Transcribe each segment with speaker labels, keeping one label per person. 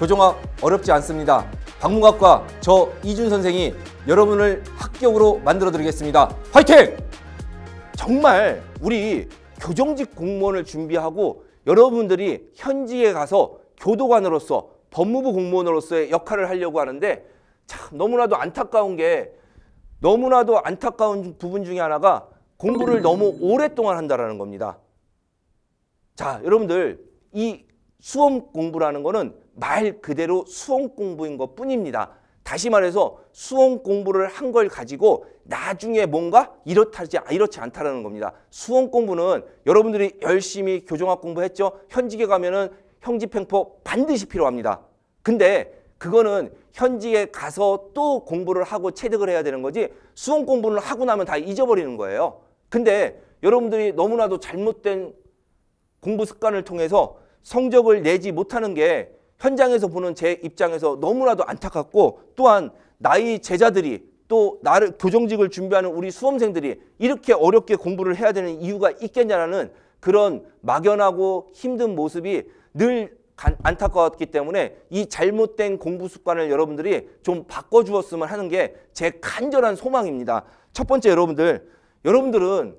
Speaker 1: 교정학 어렵지 않습니다. 박문학과 저 이준 선생이 여러분을 합격으로 만들어 드리겠습니다. 화이팅! 정말 우리 교정직 공무원을 준비하고 여러분들이 현지에 가서 교도관으로서 법무부 공무원으로서의 역할을 하려고 하는데 참 너무나도 안타까운 게 너무나도 안타까운 부분 중에 하나가 공부를 너무 오랫동안 한다라는 겁니다. 자, 여러분들 이 수험 공부라는 거는 말 그대로 수험 공부인 것 뿐입니다. 다시 말해서 수험 공부를 한 걸 가지고 나중에 뭔가 이렇다지 이렇지 않다라는 겁니다. 수험 공부는 여러분들이 열심히 교정학 공부했죠. 현직에 가면은 형집행포 반드시 필요합니다. 근데 그거는 현직에 가서 또 공부를 하고 체득을 해야 되는 거지 수험 공부를 하고 나면 다 잊어버리는 거예요. 근데 여러분들이 너무나도 잘못된 공부 습관을 통해서 성적을 내지 못하는 게 현장에서 보는 제 입장에서 너무나도 안타깝고 또한 나의 제자들이 또 나를 교정직을 준비하는 우리 수험생들이 이렇게 어렵게 공부를 해야 되는 이유가 있겠냐라는 그런 막연하고 힘든 모습이 늘 안타까웠기 때문에 이 잘못된 공부 습관을 여러분들이 좀 바꿔주었으면 하는 게 제 간절한 소망입니다. 첫 번째 여러분들, 여러분들은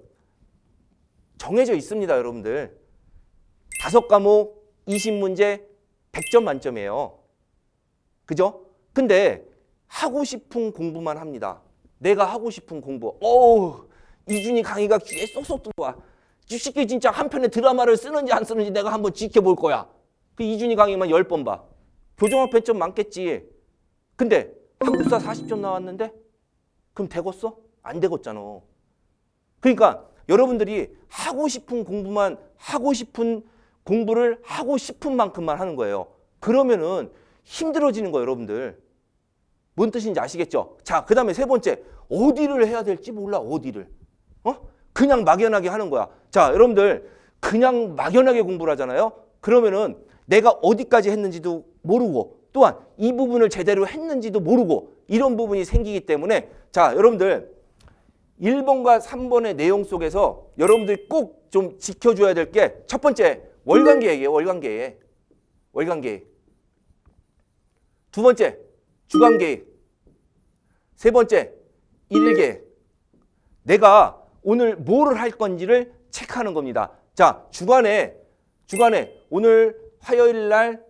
Speaker 1: 정해져 있습니다. 여러분들. 다섯 과목, 이십 문제 100점 만점이에요. 그죠? 근데 하고 싶은 공부만 합니다. 내가 하고 싶은 공부. 어우, 이준이 강의가 귀에 쏙쏙 들어와. 쉽게 진짜 한 편의 드라마를 쓰는지 안 쓰는지 내가 한번 지켜볼 거야. 그 이준이 강의만 10번 봐. 교정학 100점 많겠지. 근데 한국사 40점 나왔는데? 그럼 되겄어안 되겠잖아. 그러니까 여러분들이 하고 싶은 공부만 하고 싶은 공부를 하고 싶은 만큼만 하는 거예요. 그러면은 힘들어지는 거예요, 여러분들. 뭔 뜻인지 아시겠죠? 자, 그 다음에 세 번째. 어디를 해야 될지 몰라, 어디를. 어? 그냥 막연하게 하는 거야. 자, 여러분들. 그냥 막연하게 공부를 하잖아요. 그러면은 내가 어디까지 했는지도 모르고 또한 이 부분을 제대로 했는지도 모르고 이런 부분이 생기기 때문에 자, 여러분들. 1번과 3번의 내용 속에서 여러분들이 꼭 좀 지켜줘야 될 게 첫 번째 월간 계획이에요. 월간 계획. 월간 계획. 두 번째, 주간 계획. 세 번째, 일일 계획. 내가 오늘 뭐를 할 건지를 체크하는 겁니다. 자, 주간에 주간에 오늘 화요일 날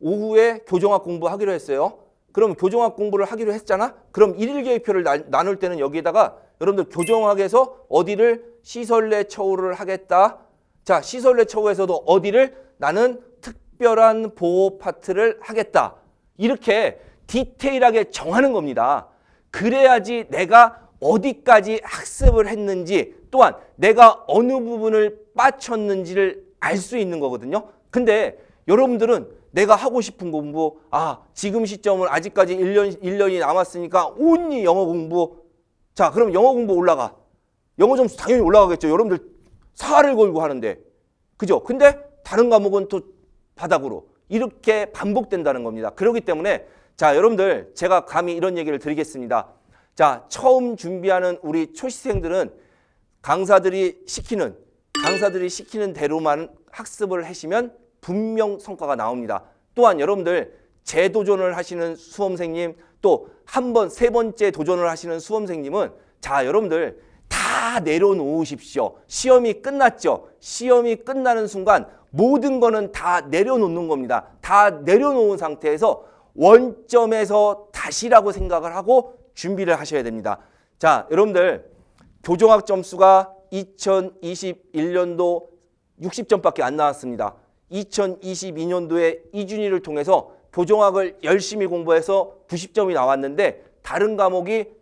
Speaker 1: 오후에 교정학 공부하기로 했어요. 그럼 교정학 공부를 하기로 했잖아? 그럼 일일 계획표를 나, 눌 때는 여기에다가 여러분들 교정학에서 어디를 시설내 처우를 하겠다. 자, 시설례 처우에서도 어디를 나는 특별한 보호 파트를 하겠다. 이렇게 디테일하게 정하는 겁니다. 그래야지 내가 어디까지 학습을 했는지 또한 내가 어느 부분을 빠쳤는지를 알 수 있는 거거든요. 근데 여러분들은 내가 하고 싶은 공부 아 지금 시점은 아직까지 1년, 1년이 남았으니까 온니 영어 공부 자 그럼 영어 공부 올라가 영어 점수 당연히 올라가겠죠. 여러분들 사활을 걸고 하는데 그죠? 근데 다른 과목은 또 바닥으로 이렇게 반복된다는 겁니다. 그렇기 때문에 자 여러분들 제가 감히 이런 얘기를 드리겠습니다. 자 처음 준비하는 우리 초시생들은 강사들이 시키는 강사들이 시키는 대로만 학습을 하시면 분명 성과가 나옵니다. 또한 여러분들 재도전을 하시는 수험생님 또 한 번, 세 번째 도전을 하시는 수험생님은 자 여러분들 다 내려놓으십시오. 시험이 끝났죠. 시험이 끝나는 순간 모든 거는 다 내려놓는 겁니다. 다 내려놓은 상태에서 원점에서 다시라고 생각을 하고 준비를 하셔야 됩니다. 자, 여러분들 교정학 점수가 2021년도 60점밖에 안 나왔습니다. 2022년도에 이준희를 통해서 교정학을 열심히 공부해서 90점이 나왔는데 다른 과목이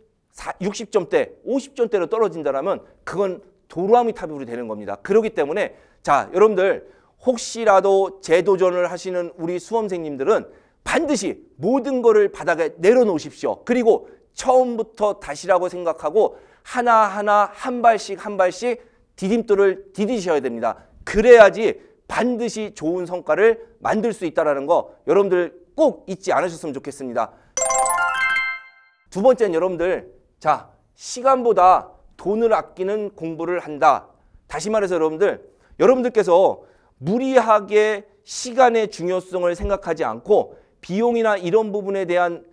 Speaker 1: 60점대, 50점대로 떨어진다면 그건 도루아미 타협이 되는 겁니다. 그렇기 때문에 자 여러분들 혹시라도 재도전을 하시는 우리 수험생님들은 반드시 모든 거를 바닥에 내려놓으십시오. 그리고 처음부터 다시라고 생각하고 하나하나 한 발씩 한 발씩 디딤돌을 디디셔야 됩니다. 그래야지 반드시 좋은 성과를 만들 수 있다는 거 여러분들 꼭 잊지 않으셨으면 좋겠습니다. 두 번째는 여러분들 자, 시간보다 돈을 아끼는 공부를 한다. 다시 말해서 여러분들, 여러분들께서 무리하게 시간의 중요성을 생각하지 않고 비용이나 이런 부분에 대한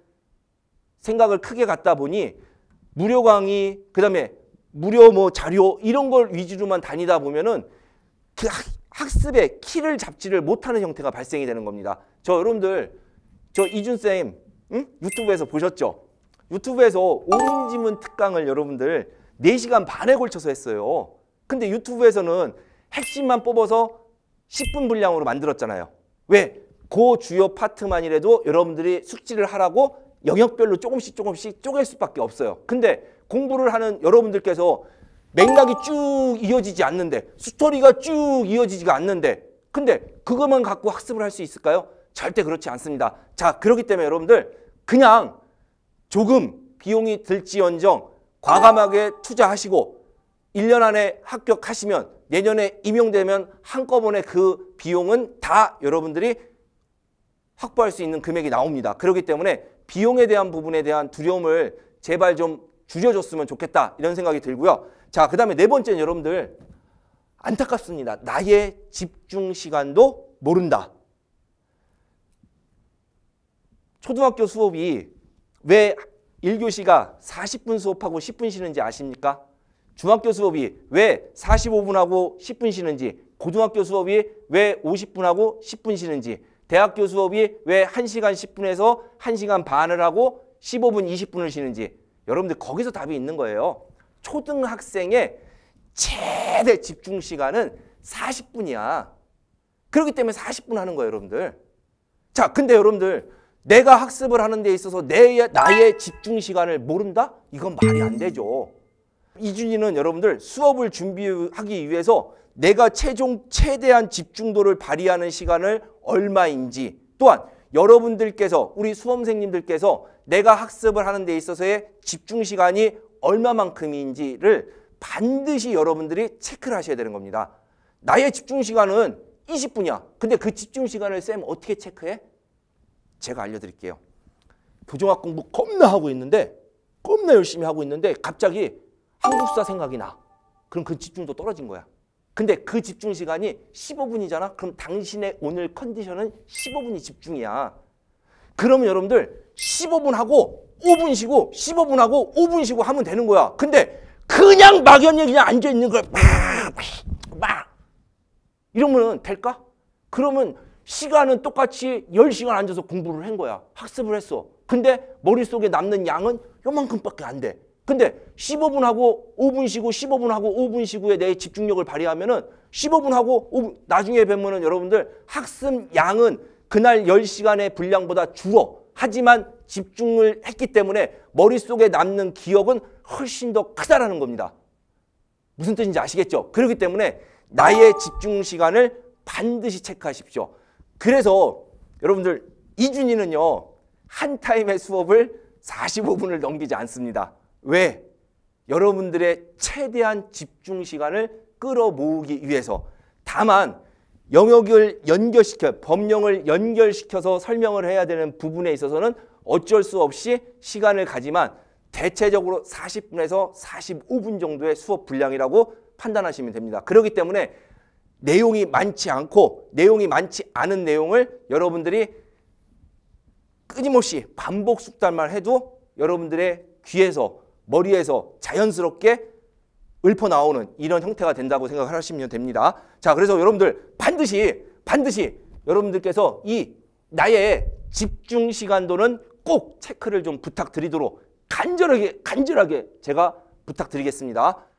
Speaker 1: 생각을 크게 갖다 보니 무료 강의, 그 다음에 무료 뭐 자료 이런 걸 위주로만 다니다 보면은 그 학습의 키를 잡지를 못하는 형태가 발생이 되는 겁니다. 저 여러분들, 저 이준쌤 응? 유튜브에서 보셨죠? 유튜브에서 오음지문 특강을 여러분들 4시간 반에 걸쳐서 했어요. 근데 유튜브에서는 핵심만 뽑아서 10분 분량으로 만들었잖아요. 왜? 그 주요 파트만이라도 여러분들이 숙지를 하라고 영역별로 조금씩 조금씩 쪼갤 수밖에 없어요. 근데 공부를 하는 여러분들께서 맥락이 쭉 이어지지 않는데 스토리가 쭉 이어지지가 않는데 근데 그것만 갖고 학습을 할 수 있을까요? 절대 그렇지 않습니다. 자 그렇기 때문에 여러분들 그냥 조금 비용이 들지언정 과감하게 투자하시고 1년 안에 합격하시면 내년에 임용되면 한꺼번에 그 비용은 다 여러분들이 확보할 수 있는 금액이 나옵니다. 그렇기 때문에 비용에 대한 부분에 대한 두려움을 제발 좀 줄여줬으면 좋겠다 이런 생각이 들고요. 자, 그 다음에 네 번째는 여러분들 안타깝습니다. 나의 집중 시간도 모른다. 초등학교 수업이 왜 1교시가 40분 수업하고 10분 쉬는지 아십니까? 중학교 수업이 왜 45분하고 10분 쉬는지 고등학교 수업이 왜 50분하고 10분 쉬는지 대학교 수업이 왜 1시간 10분에서 1시간 반을 하고 15분 20분을 쉬는지 여러분들 거기서 답이 있는 거예요. 초등학생의 최대 집중 시간은 40분이야. 그렇기 때문에 40분 하는 거예요, 여러분들. 자, 근데 여러분들 내가 학습을 하는 데 있어서 내 예, 나의 집중 시간을 모른다? 이건 말이 안 되죠. 이준이는 여러분들 수업을 준비하기 위해서 내가 최종 최대한 집중도를 발휘하는 시간을 얼마인지 또한 여러분들께서 우리 수험생님들께서 내가 학습을 하는 데 있어서의 집중 시간이 얼마만큼인지를 반드시 여러분들이 체크를 하셔야 되는 겁니다. 나의 집중 시간은 20분이야. 근데 그 집중 시간을 쌤 어떻게 체크해? 제가 알려드릴게요. 교정학 공부 겁나 하고 있는데 겁나 열심히 하고 있는데 갑자기 한국사 생각이 나. 그럼 그 집중도 떨어진 거야. 근데 그 집중 시간이 15분이잖아. 그럼 당신의 오늘 컨디션은 15분이 집중이야. 그러면 여러분들 15분 하고 5분 쉬고 15분 하고 5분 쉬고 하면 되는 거야. 근데 그냥 막연히 그냥 앉아 있는 거야. 막, 막, 막. 이러면 될까? 그러면 시간은 똑같이 10시간 앉아서 공부를 한 거야. 학습을 했어. 근데 머릿속에 남는 양은 요만큼밖에 안 돼. 근데 15분 하고 5분 쉬고 15분 하고 5분 쉬고에 내 집중력을 발휘하면 은 15분 하고 5분 나중에 뵙면은 여러분들 학습 양은 그날 10시간의 분량보다 줄어. 하지만 집중을 했기 때문에 머릿속에 남는 기억은 훨씬 더 크다라는 겁니다. 무슨 뜻인지 아시겠죠? 그렇기 때문에 나의 집중 시간을 반드시 체크하십시오. 그래서 여러분들 이준이는요. 한 타임의 수업을 45분을 넘기지 않습니다. 왜? 여러분들의 최대한 집중 시간을 끌어모으기 위해서 다만 영역을 연결시켜 법령을 연결시켜서 설명을 해야 되는 부분에 있어서는 어쩔 수 없이 시간을 가지만 대체적으로 40분에서 45분 정도의 수업 분량이라고 판단하시면 됩니다. 그렇기 때문에 내용이 많지 않고 내용이 많지 않은 내용을 여러분들이 끊임없이 반복 숙달만 해도 여러분들의 귀에서 머리에서 자연스럽게 읊어 나오는 이런 형태가 된다고 생각하시면 됩니다. 자, 그래서 여러분들 반드시 반드시 여러분들께서 이 나의 집중 시간도는 꼭 체크를 좀 부탁드리도록 간절하게 간절하게 제가 부탁드리겠습니다.